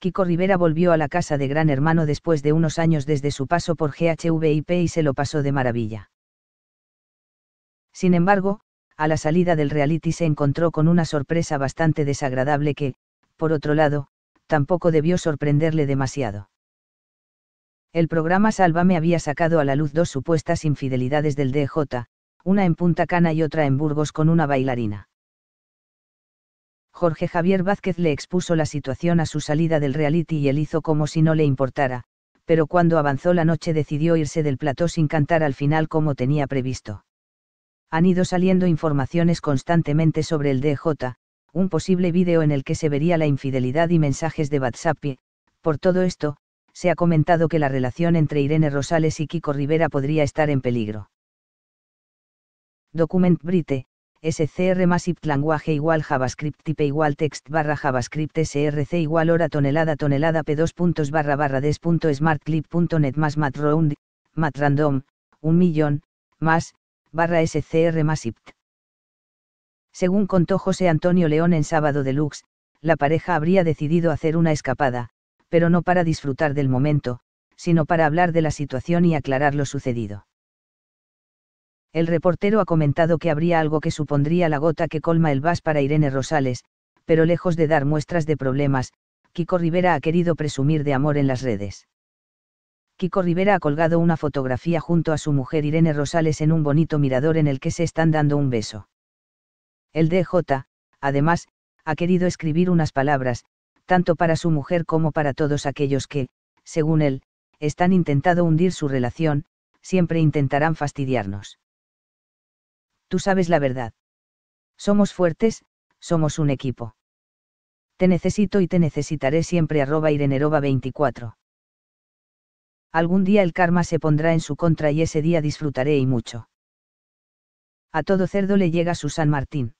Kiko Rivera volvió a la casa de Gran Hermano después de unos años desde su paso por GHVIP y se lo pasó de maravilla. Sin embargo, a la salida del reality se encontró con una sorpresa bastante desagradable que, por otro lado, tampoco debió sorprenderle demasiado. El programa Sálvame había sacado a la luz dos supuestas infidelidades del DJ, una en Punta Cana y otra en Burgos con una bailarina. Jorge Javier Vázquez le expuso la situación a su salida del reality y él hizo como si no le importara, pero cuando avanzó la noche decidió irse del plató sin cantar al final como tenía previsto. Han ido saliendo informaciones constantemente sobre el DJ, un posible vídeo en el que se vería la infidelidad y mensajes de WhatsApp por todo esto, se ha comentado que la relación entre Irene Rosales y Kiko Rivera podría estar en peligro. Document Brite, SCR ipt lenguaje igual JavaScript type igual text barra JavaScript SRC igual hora tonelada tonelada P2 puntos barra barra des punto más matround, matrandom, un millón, más, barra SCR ipt Según contó José Antonio León en Sábado Deluxe, la pareja habría decidido hacer una escapada, pero no para disfrutar del momento, sino para hablar de la situación y aclarar lo sucedido. El reportero ha comentado que habría algo que supondría la gota que colma el vas para Irene Rosales, pero lejos de dar muestras de problemas, Kiko Rivera ha querido presumir de amor en las redes. Kiko Rivera ha colgado una fotografía junto a su mujer Irene Rosales en un bonito mirador en el que se están dando un beso. El DJ, además, ha querido escribir unas palabras, tanto para su mujer como para todos aquellos que, según él, están intentando hundir su relación, siempre intentarán fastidiarnos tú sabes la verdad. Somos fuertes, somos un equipo. Te necesito y te necesitaré siempre arroba irenerova 24. Algún día el karma se pondrá en su contra y ese día disfrutaré y mucho. A todo cerdo le llega su San Martín.